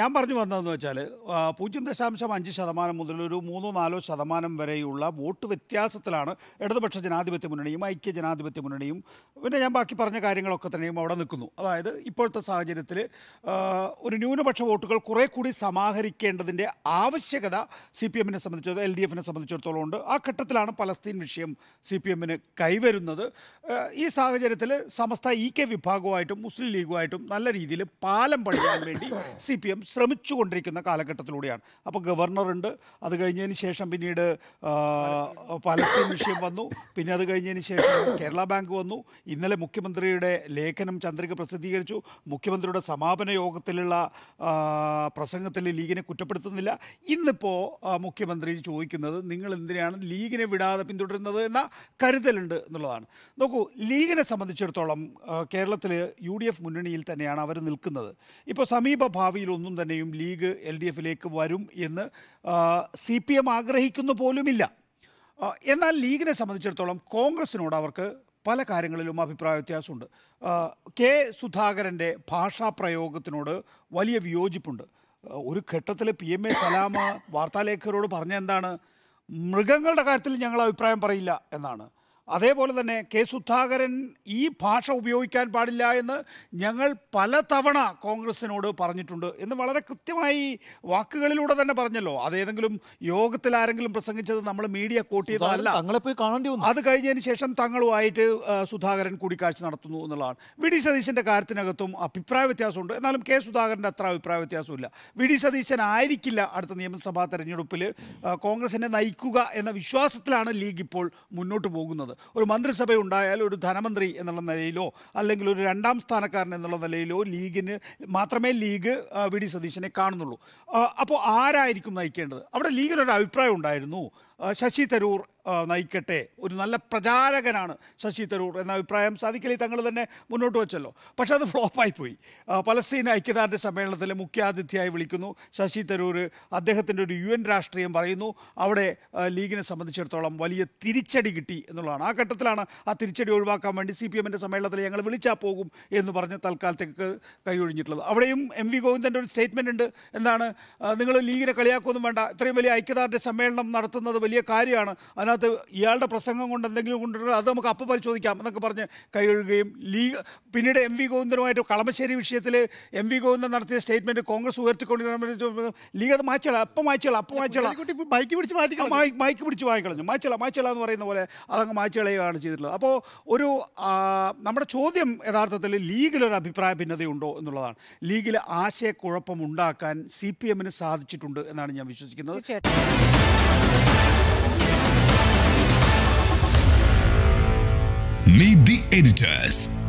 ഞാൻ പറഞ്ഞു വന്നതെന്ന് വെച്ചാൽ പൂജ്യം ദശാംശം അഞ്ച് ശതമാനം മുതൽ ഒരു മൂന്നോ നാലോ ശതമാനം വരെയുള്ള വോട്ട് വ്യത്യാസത്തിലാണ് ഇടതുപക്ഷ ജനാധിപത്യ മുന്നണിയും ഐക്യ ജനാധിപത്യ മുന്നണിയും പിന്നെ ഞാൻ ബാക്കി പറഞ്ഞ കാര്യങ്ങളൊക്കെ തന്നെയും അവിടെ നിൽക്കുന്നു അതായത് ഇപ്പോഴത്തെ സാഹചര്യത്തിൽ ഒരു ന്യൂനപക്ഷ വോട്ടുകൾ കുറേ കൂടി സമാഹരിക്കേണ്ടതിൻ്റെ ആവശ്യകത സി പി എമ്മിനെ സംബന്ധിച്ചോ എൽ ഡി എഫിനെ സംബന്ധിച്ചിടത്തോളം ഉണ്ട് ആ ഘട്ടത്തിലാണ് പലസ്തീൻ വിഷയം സി പി എമ്മിന് കൈവരുന്നത് ഈ സാഹചര്യത്തിൽ സമസ്ത ഇ കെ വിഭാഗവുമായിട്ടും മുസ്ലിം ലീഗുമായിട്ടും നല്ല രീതിയിൽ പാലം പണിയാൻ വേണ്ടി സി പി എം ശ്രമിച്ചു കൊണ്ടിരിക്കുന്ന കാലഘട്ടത്തിലൂടെയാണ് അപ്പോൾ ഗവർണറുണ്ട് അത് കഴിഞ്ഞതിന് ശേഷം പിന്നീട് പലസ്തീൻ വിഷയം വന്നു പിന്നെ അത് കഴിഞ്ഞതിന് ശേഷം കേരള ബാങ്ക് വന്നു ഇന്നലെ മുഖ്യമന്ത്രിയുടെ ലേഖനം ചന്ദ്രിക പ്രസിദ്ധീകരിച്ചു മുഖ്യമന്ത്രിയുടെ സമാപന യോഗത്തിലുള്ള പ്രസംഗത്തിൽ ലീഗിനെ കുറ്റപ്പെടുത്തുന്നില്ല ഇന്നിപ്പോൾ മുഖ്യമന്ത്രി ചോദിക്കുന്നത് നിങ്ങൾ എന്തിനാണ് ലീഗിനെ വിടാതെ പിന്തുടരുന്നത് എന്ന കരുതലുണ്ട് എന്നുള്ളതാണ് നോക്കൂ ലീഗിനെ സംബന്ധിച്ചിടത്തോളം കേരളത്തിൽ യു മുന്നണിയിൽ തന്നെയാണ് അവർ നിൽക്കുന്നത് ഇപ്പോൾ സമീപ ഭാവിയിലൊന്നും തന്നെയും ലീഗ് എൽ ഡി എഫിലേക്ക് വരും എന്ന് സി പി എം ആഗ്രഹിക്കുന്നു പോലുമില്ല എന്നാൽ ലീഗിനെ സംബന്ധിച്ചിടത്തോളം കോൺഗ്രസിനോട് അവർക്ക് പല കാര്യങ്ങളിലും അഭിപ്രായ വ്യത്യാസമുണ്ട് കെ സുധാകരൻ്റെ ഭാഷാ പ്രയോഗത്തിനോട് വലിയ വിയോജിപ്പുണ്ട് ഒരു ഘട്ടത്തിൽ പി എം എ സലാമ വാർത്താലേഖകരോട് പറഞ്ഞ എന്താണ് മൃഗങ്ങളുടെ കാര്യത്തിൽ ഞങ്ങൾ അഭിപ്രായം പറയില്ല എന്നാണ് അതേപോലെ തന്നെ കെ സുധാകരൻ ഈ ഭാഷ ഉപയോഗിക്കാൻ പാടില്ല എന്ന് ഞങ്ങൾ പല തവണ കോൺഗ്രസിനോട് പറഞ്ഞിട്ടുണ്ട് എന്ന് വളരെ കൃത്യമായി വാക്കുകളിലൂടെ തന്നെ പറഞ്ഞല്ലോ അതേതെങ്കിലും യോഗത്തിൽ ആരെങ്കിലും പ്രസംഗിച്ചത് നമ്മൾ മീഡിയ കോട്ട് ചെയ്തതല്ല അത് കഴിഞ്ഞതിന് ശേഷം തങ്ങളുമായിട്ട് സുധാകരൻ കൂടിക്കാഴ്ച നടത്തുന്നു എന്നുള്ളതാണ് വി ഡി സതീശൻ്റെ കാര്യത്തിനകത്തും അഭിപ്രായ വ്യത്യാസമുണ്ട് എന്നാലും കെ സുധാകരൻ്റെ അത്ര അഭിപ്രായ വ്യത്യാസമില്ല വി ഡി സതീശൻ ആയിരിക്കില്ല അടുത്ത നിയമസഭാ തെരഞ്ഞെടുപ്പിൽ കോൺഗ്രസിനെ നയിക്കുക എന്ന വിശ്വാസത്തിലാണ് ലീഗ് ഇപ്പോൾ മുന്നോട്ട് പോകുന്നത് ഒരു മന്ത്രിസഭ ഉണ്ടായാൽ ഒരു ധനമന്ത്രി എന്നുള്ള നിലയിലോ അല്ലെങ്കിൽ ഒരു രണ്ടാം സ്ഥാനക്കാരൻ എന്നുള്ള നിലയിലോ ലീഗിന് മാത്രമേ ലീഗ് വി ഡി സതീശനെ കാണുന്നുള്ളൂ അപ്പോൾ ആരായിരിക്കും നയിക്കേണ്ടത് അവിടെ ലീഗിനൊരു അഭിപ്രായം ഉണ്ടായിരുന്നു ശശി തരൂർ നയിക്കട്ടെ ഒരു നല്ല പ്രചാരകനാണ് ശശി തരൂർ എന്ന അഭിപ്രായം സാധിക്കലേ തങ്ങൾ തന്നെ മുന്നോട്ട് വെച്ചല്ലോ പക്ഷേ അത് പോയി പലസ്തീൻ ഐക്യദാർഢ്യ സമ്മേളനത്തിൽ മുഖ്യാതിഥിയായി വിളിക്കുന്നു ശശി തരൂർ അദ്ദേഹത്തിൻ്റെ ഒരു യു എൻ രാഷ്ട്രീയം പറയുന്നു അവിടെ ലീഗിനെ സംബന്ധിച്ചിടത്തോളം വലിയ തിരിച്ചടി കിട്ടി എന്നുള്ളതാണ് ആ ഘട്ടത്തിലാണ് ആ തിരിച്ചടി ഒഴിവാക്കാൻ വേണ്ടി സി പി എമ്മിൻ്റെ സമ്മേളനത്തിൽ ഞങ്ങൾ വിളിച്ചാൽ പോകും എന്ന് പറഞ്ഞ് തൽക്കാലത്തേക്ക് കൈയൊഴിഞ്ഞിട്ടുള്ളത് അവിടെയും എം വി ഗോവിന്ദൻ്റെ ഒരു സ്റ്റേറ്റ്മെൻ്റ് ഉണ്ട് എന്താണ് നിങ്ങൾ ലീഗിനെ കളിയാക്കൊന്നും വേണ്ട ഇത്രയും വലിയ ഐക്യദാർഢ്യ സമ്മേളനം നടത്തുന്നത് വലിയ കാര്യമാണ് അതിനകത്ത് ഇയാളുടെ പ്രസംഗം കൊണ്ട് എന്തെങ്കിലും കൊണ്ടുണ്ടെങ്കിൽ അത് നമുക്ക് അപ്പോൾ പരിശോധിക്കാം എന്നൊക്കെ പറഞ്ഞ് കൈകഴുകുകയും ലീഗ് പിന്നീട് എം വി ഗോവിന്ദനുമായിട്ട് കളമശ്ശേരി വിഷയത്തിൽ എം വി ഗോവിന്ദൻ നടത്തിയ സ്റ്റേറ്റ്മെൻറ്റ് കോൺഗ്രസ് ഉയർത്തിക്കൊണ്ടിരുന്ന ലീഗ് അത് മാച്ചള അപ്പം മാച്ചള അപ്പം മാച്ചള മൈക്ക് പിടിച്ച് മാറ്റി മൈക്ക് പിടിച്ച് വാങ്ങിക്കളഞ്ഞു മാച്ചള മാച്ചള എന്ന് പറയുന്ന പോലെ അതങ്ങ് മാച്ചളയാണ് ചെയ്തിട്ടുള്ളത് അപ്പോൾ ഒരു നമ്മുടെ ചോദ്യം യഥാർത്ഥത്തിൽ ലീഗിലൊരു അഭിപ്രായ ഭിന്നതയുണ്ടോ എന്നുള്ളതാണ് ലീഗിൽ ആശയക്കുഴപ്പമുണ്ടാക്കാൻ സി പി എമ്മിന് സാധിച്ചിട്ടുണ്ട് എന്നാണ് ഞാൻ വിശ്വസിക്കുന്നത് Meet the editors.